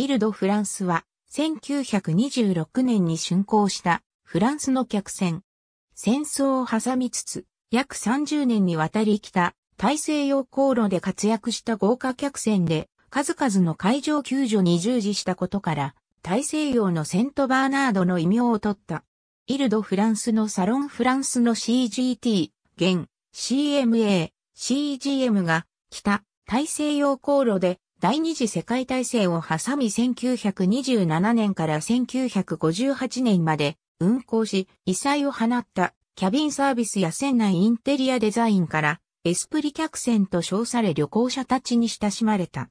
イルド・フランスは1926年に竣工したフランスの客船。戦争を挟みつつ約30年にわたり来た大西洋航路で活躍した豪華客船で数々の海上救助に従事したことから大西洋のセントバーナードの異名を取った。イルド・フランスのサロン・フランスの CGT、現 CMA、CGM が北大西洋航路で第二次世界大戦を挟み1927年から1958年まで運行し、異彩を放ったキャビンサービスや船内インテリアデザインからエスプリ客船と称され旅行者たちに親しまれた。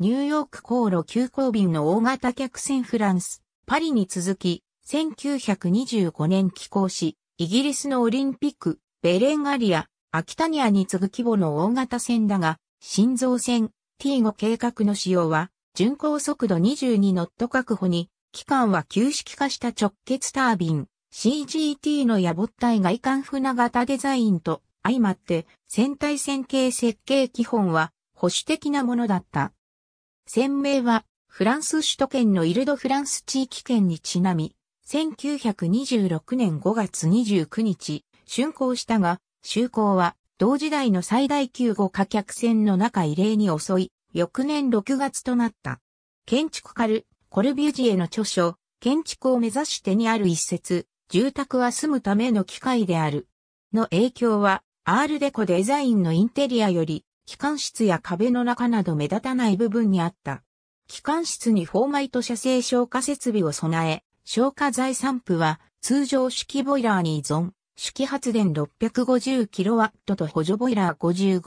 ニューヨーク航路急行便の大型客船フランス、パリに続き、1925年寄港し、イギリスのオリンピック、ベレンガリア、アキタニアに次ぐ規模の大型船だが、新造船、T5 計画の使用は、巡航速度22ノット確保に、機関は旧式化した直結タービン、CGT の野暮体外観船型デザインと相まって、船体線形設計基本は保守的なものだった。船名は、フランス首都圏のイルドフランス地域圏にちなみ、1926年5月29日、竣工したが、就航は同時代の最大級五貨客船の中異例に襲い、翌年6月となった。建築家ル、コルビュジエの著書、建築を目指してにある一節、住宅は住むための機械である。の影響は、アールデコデザインのインテリアより、機関室や壁の中など目立たない部分にあった。機関室にフォーマイト射精消火設備を備え、消火剤散布は通常式ボイラーに依存。式発電 650kW と補助ボイラー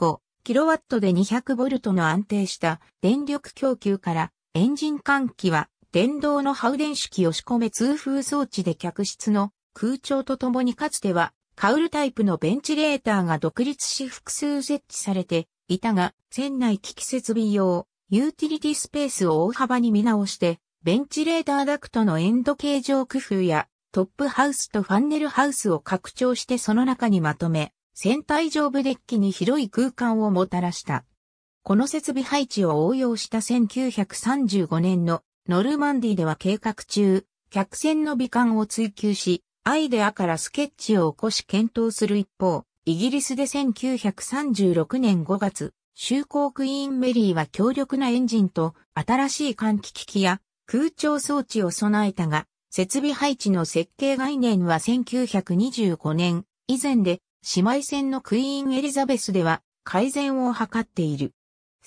55kW で 200V の安定した電力供給からエンジン換気は電動のハウ電式押し込め通風装置で客室の空調とともにかつてはカウルタイプのベンチレーターが独立し複数設置されていたが船内機器設備用ユーティリティスペースを大幅に見直してベンチレーターダクトのエンド形状工夫やトップハウスとファンネルハウスを拡張してその中にまとめ、船体上部デッキに広い空間をもたらした。この設備配置を応用した1935年のノルマンディでは計画中、客船の美観を追求し、アイデアからスケッチを起こし検討する一方、イギリスで1936年5月、就航クイーンメリーは強力なエンジンと新しい換気機器や空調装置を備えたが、設備配置の設計概念は1925年以前で姉妹船のクイーンエリザベスでは改善を図っている。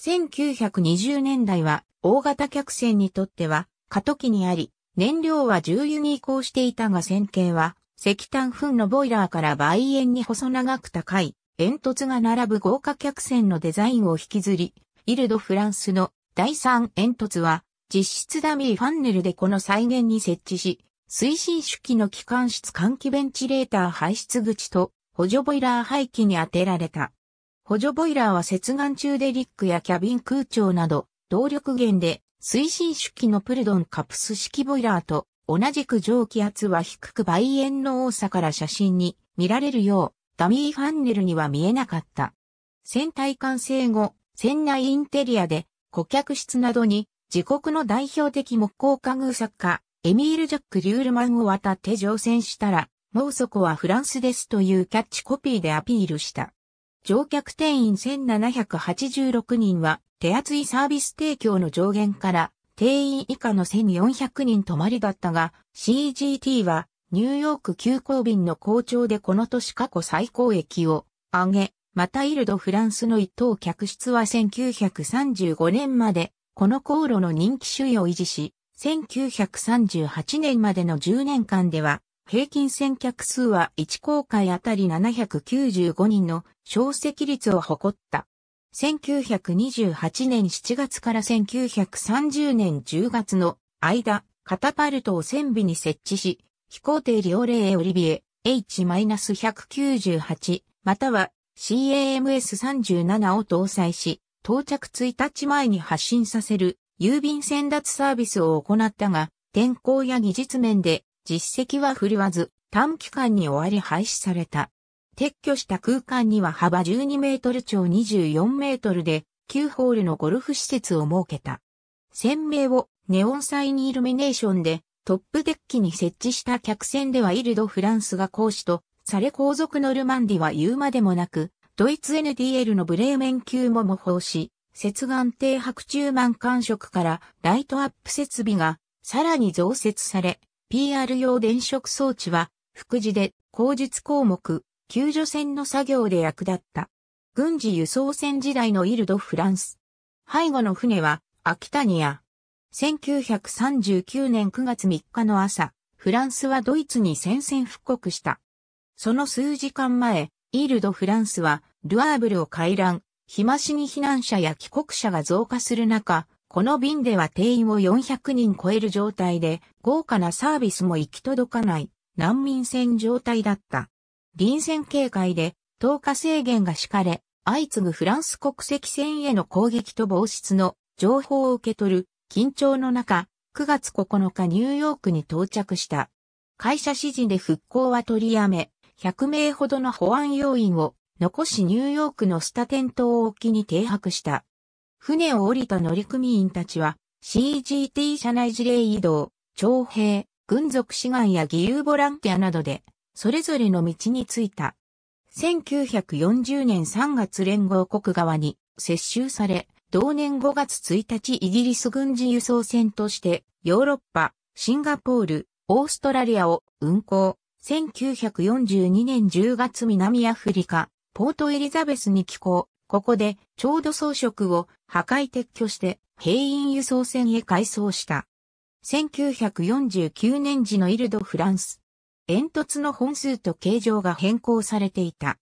1920年代は大型客船にとっては過渡期にあり、燃料は重油に移行していたが船形は石炭粉のボイラーから倍円に細長く高い煙突が並ぶ豪華客船のデザインを引きずり、イルド・フランスの第3煙突は実質ダミーファンネルでこの再現に設置し、推進手記の機関室換気ベンチレーター排出口と補助ボイラー排気に当てられた。補助ボイラーは接岸中でリックやキャビン空調など動力源で推進手記のプルドンカプス式ボイラーと同じく蒸気圧は低く倍円の多さから写真に見られるようダミーファンネルには見えなかった。船体完成後、船内インテリアで顧客室などに自国の代表的木工家具作家、エミール・ジャック・リュールマンを渡って乗船したら、もうそこはフランスですというキャッチコピーでアピールした。乗客定員1786人は、手厚いサービス提供の上限から、定員以下の1400人泊まりだったが、CGT は、ニューヨーク急行便の好調でこの年過去最高益を上げ、またイルド・フランスの一等客室は1935年までこの航路の人気首位を維持し、1938年までの10年間では、平均船客数は1航海あたり795人の小積率を誇った。1928年7月から1930年10月の間、カタパルトを船尾に設置し、飛行艇リオレーオリビエ H-198 または CAMS37 を搭載し、到着1日前に発信させる郵便先達サービスを行ったが、天候や技術面で実績は振るわず、短期間に終わり廃止された。撤去した空間には幅12メートル長24メートルで9ホールのゴルフ施設を設けた。船名をネオンサインイルミネーションでトップデッキに設置した客船ではイルド・フランスが講師とされ後続のルマンディは言うまでもなくドイツ NDL のブレーメン級も模倣し、接岸艇白中満艦色からライトアップ設備がさらに増設され、PR 用電飾装置は、副次で、工述項目、救助船の作業で役立った。軍事輸送船時代のイルド・フランス。背後の船は、秋タニア。1939年9月3日の朝、フランスはドイツに宣戦布告した。その数時間前、イールド・フランスは、ルアーブルを回覧、日増しに避難者や帰国者が増加する中、この便では定員を400人超える状態で、豪華なサービスも行き届かない、難民船状態だった。臨戦警戒で、投下制限が敷かれ、相次ぐフランス国籍船への攻撃と防出の情報を受け取る緊張の中、9月9日ニューヨークに到着した。会社指示で復興は取りやめ、100名ほどの保安要員を残しニューヨークのスタテン島沖に停泊した。船を降りた乗組員たちは CGT 社内事例移動、徴兵、軍属志願や義勇ボランティアなどで、それぞれの道に着いた。1940年3月連合国側に接収され、同年5月1日イギリス軍事輸送船として、ヨーロッパ、シンガポール、オーストラリアを運航、1942年10月南アフリカ、ポートエリザベスに寄港、ここで、ちょうど装飾を破壊撤去して、兵員輸送船へ改装した。1949年時のイルド・フランス。煙突の本数と形状が変更されていた。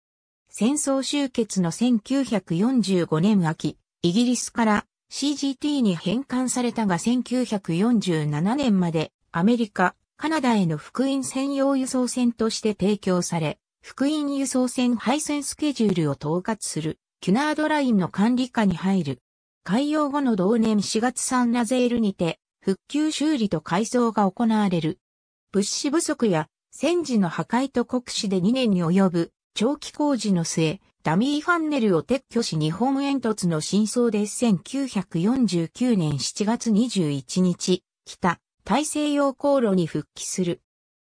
戦争終結の1945年秋、イギリスから CGT に返還されたが1947年までアメリカ、カナダへの福音専用輸送船として提供され、福音輸送船配線スケジュールを統括する、キュナードラインの管理下に入る。開業後の同年4月3ラゼールにて、復旧修理と改装が行われる。物資不足や戦時の破壊と国史で2年に及ぶ長期工事の末、ダミーファンネルを撤去し日本煙突の真相で1949年7月21日、北大西洋航路に復帰する。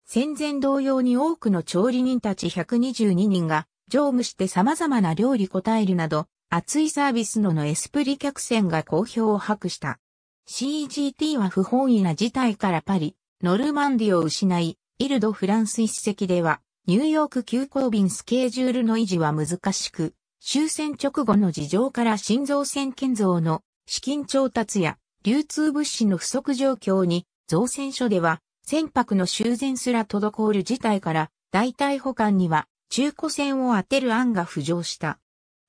戦前同様に多くの調理人たち122人が乗務して様々な料理答えるなど、熱いサービスののエスプリ客船が好評を博した。CGT は不本意な事態からパリ、ノルマンディを失い、イルド・フランス一席では、ニューヨーク急行便スケジュールの維持は難しく、終戦直後の事情から新造船建造の資金調達や流通物資の不足状況に造船所では、船舶の修繕すら滞る事態から、代替保管には中古船を当てる案が浮上した。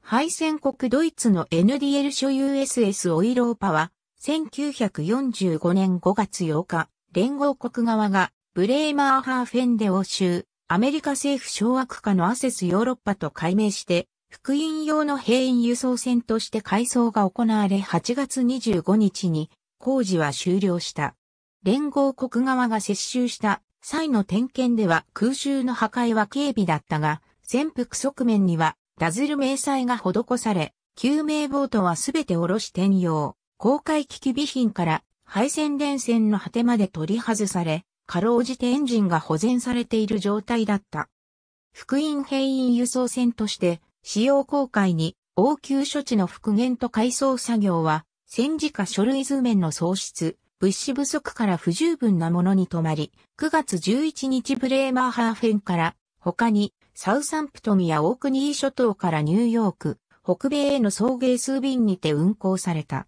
敗戦国ドイツの NDL 所有 SS オイローパは、1945年5月8日、連合国側がブレーマーハーフェンで欧州、アメリカ政府掌握下のアセスヨーロッパと改名して、福音用の兵員輸送船として改装が行われ8月25日に工事は終了した。連合国側が接収した際の点検では空襲の破壊は警備だったが、潜伏側面にはダズル迷彩が施され、救命ボートはすべて下ろし転用、公開機器備品から配線電線の果てまで取り外され、かろうじてエンジンが保全されている状態だった。福音兵員輸送船として、使用公開に応急処置の復元と改装作業は、戦時下書類図面の創出、物資不足から不十分なものに止まり、9月11日ブレーマーハーフェンから、他にサウサンプトンやオークニー諸島からニューヨーク、北米への送迎数便にて運航された。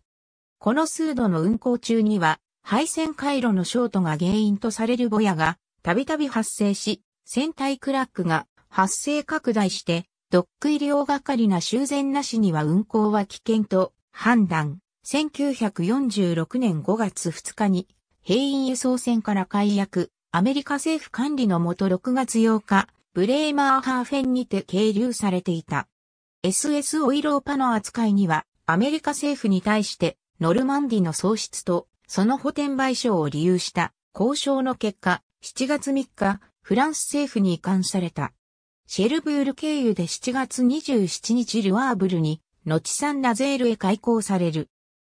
この数度の運航中には、配線回路のショートが原因とされるボヤが、たびたび発生し、船体クラックが発生拡大して、ドック医療係な修繕なしには運航は危険と判断。1946年5月2日に、兵員輸送船から解約、アメリカ政府管理のもと6月8日、ブレーマーハーフェンにて係留されていた。SS オイローパの扱いには、アメリカ政府に対して、ノルマンディの喪失と、その補填賠償を理由した交渉の結果、7月3日、フランス政府に移管された。シェルブール経由で7月27日ルワーブルに、後サンナゼールへ開港される。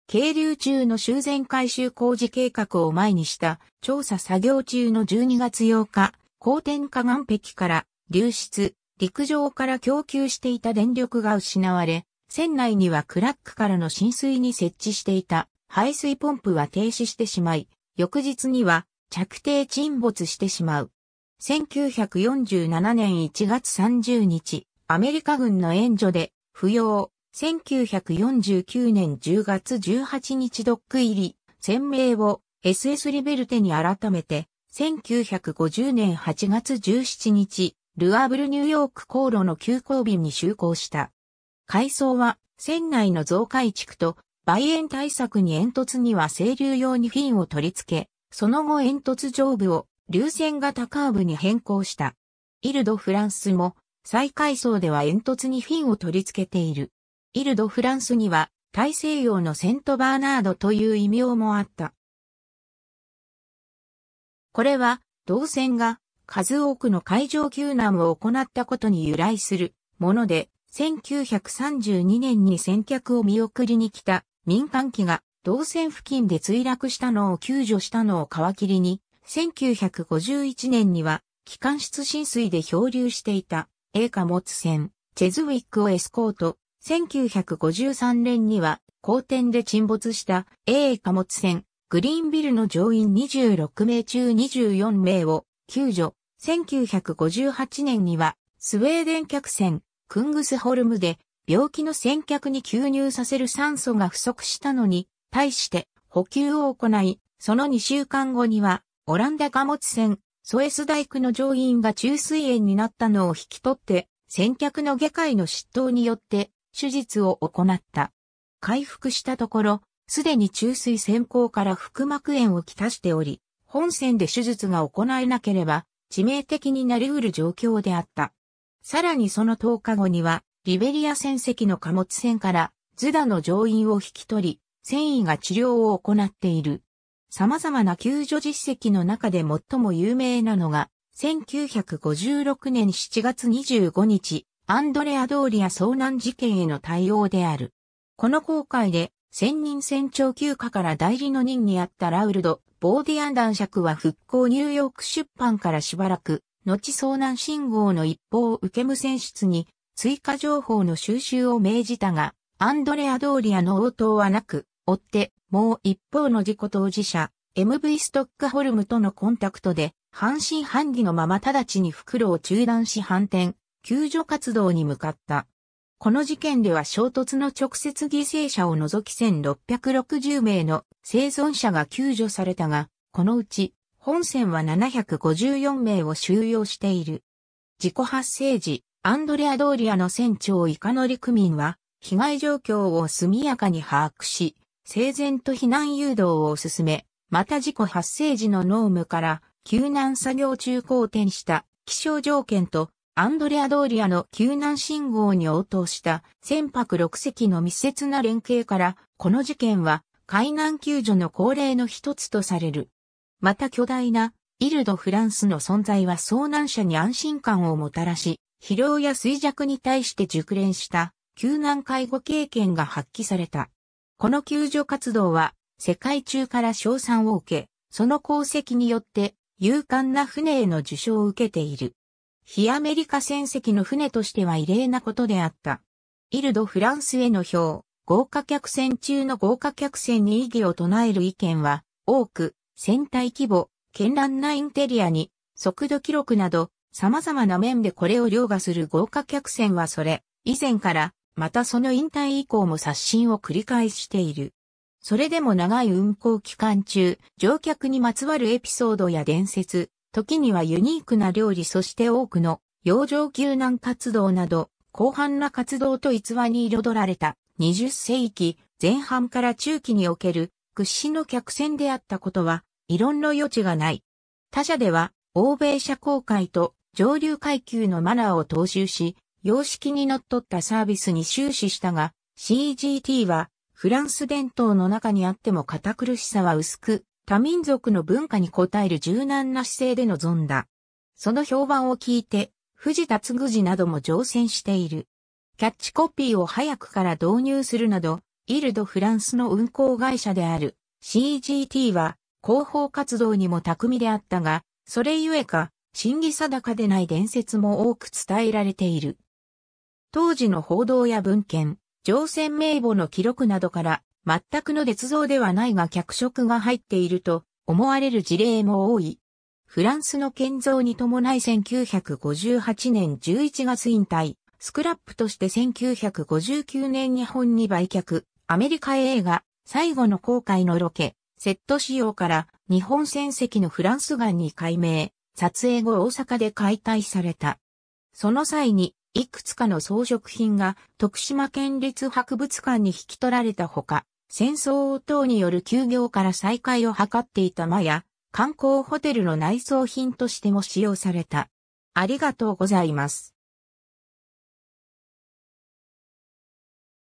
渓流中の修繕改修工事計画を前にした調査作業中の12月8日、高天下岸壁から流出、陸上から供給していた電力が失われ、船内にはクラックからの浸水に設置していた排水ポンプは停止してしまい、翌日には着底沈没してしまう。1947年1月30日、アメリカ軍の援助で、不要、1949年10月18日ドック入り、船名を SS リベルテに改めて、1950年8月17日、ルアーブルニューヨーク航路の急行便に就航した。海藻は、船内の増改築と、梅園対策に煙突には清流用にフィンを取り付け、その後煙突上部を流線型カーブに変更した。イルド・フランスも、再改装では煙突にフィンを取り付けている。イルド・フランスには大西洋のセントバーナードという異名もあった。これは、銅線が数多くの海上救難を行ったことに由来するもので、1932年に先客を見送りに来た民間機が銅線付近で墜落したのを救助したのを皮切りに、1951年には機関室浸水で漂流していた A 貨物船チェズウィックをエスコート、1953年には、好転で沈没した A 貨物船、グリーンビルの乗員26名中24名を救助。1958年には、スウェーデン客船、クングスホルムで、病気の船客に吸入させる酸素が不足したのに、対して補給を行い、その2週間後には、オランダ貨物船、ソエス大工の乗員が中水炎になったのを引き取って、船客の下界の執刀によって手術を行った。回復したところ、すでに中水先行から腹膜炎をきたしており、本線で手術が行えなければ、致命的になり得る状況であった。さらにその10日後には、リベリア船籍の貨物船からズダの乗員を引き取り、繊維が治療を行っている。様々な救助実績の中で最も有名なのが、1956年7月25日、アンドレア・ドーリア遭難事件への対応である。この航海で、千人船長休暇から代理の任にあったラウルド・ボーディアン男爵は復興ニューヨーク出版からしばらく、後遭難信号の一報を受け無線室に追加情報の収集を命じたが、アンドレア・ドーリアの応答はなく、追って、もう一方の事故当事者、MV ストックホルムとのコンタクトで、半信半疑のまま直ちに袋を中断し反転、救助活動に向かった。この事件では衝突の直接犠牲者を除き1660名の生存者が救助されたが、このうち本船は754名を収容している。事故発生時、アンドレア・ドーリアの船長イノリクミ民は、被害状況を速やかに把握し、整然と避難誘導を進め、また事故発生時の濃霧から救難作業中好転した気象条件とアンドレア・ドーリアの救難信号に応答した船舶6隻の密接な連携から、この事件は海難救助の恒例の一つとされる。また巨大なイルド・フランスの存在は遭難者に安心感をもたらし、疲労や衰弱に対して熟練した救難介護経験が発揮された。この救助活動は世界中から賞賛を受け、その功績によって勇敢な船への受賞を受けている。非アメリカ船籍の船としては異例なことであった。イルド・フランスへの票、豪華客船中の豪華客船に異議を唱える意見は、多く、船体規模、絢爛なインテリアに、速度記録など、様々な面でこれを凌駕する豪華客船はそれ、以前から、またその引退以降も刷新を繰り返している。それでも長い運行期間中、乗客にまつわるエピソードや伝説、時にはユニークな料理そして多くの洋上救難活動など、広範な活動と逸話に彩られた20世紀前半から中期における屈指の客船であったことは、異論の余地がない。他社では、欧米社交界と上流階級のマナーを踏襲し、様式に則ったサービスに終始したが、CGT はフランス伝統の中にあっても堅苦しさは薄く、多民族の文化に応える柔軟な姿勢で臨んだ。その評判を聞いて、藤田嗣治なども乗船している。キャッチコピーを早くから導入するなど、イルド・フランスの運航会社である CGT は広報活動にも巧みであったが、それゆえか、真偽定かでない伝説も多く伝えられている。当時の報道や文献、乗船名簿の記録などから全くの捏像ではないが脚色が入っていると思われる事例も多い。フランスの建造に伴い1958年11月引退、スクラップとして1959年日本に売却、アメリカ映画、最後の航海のロケ、セット仕様から日本船籍のフランス岩に改名、撮影後大阪で解体された。その際に、いくつかの装飾品が徳島県立博物館に引き取られたほか、戦争等による休業から再開を図っていた間や、観光ホテルの内装品としても使用された。ありがとうございます。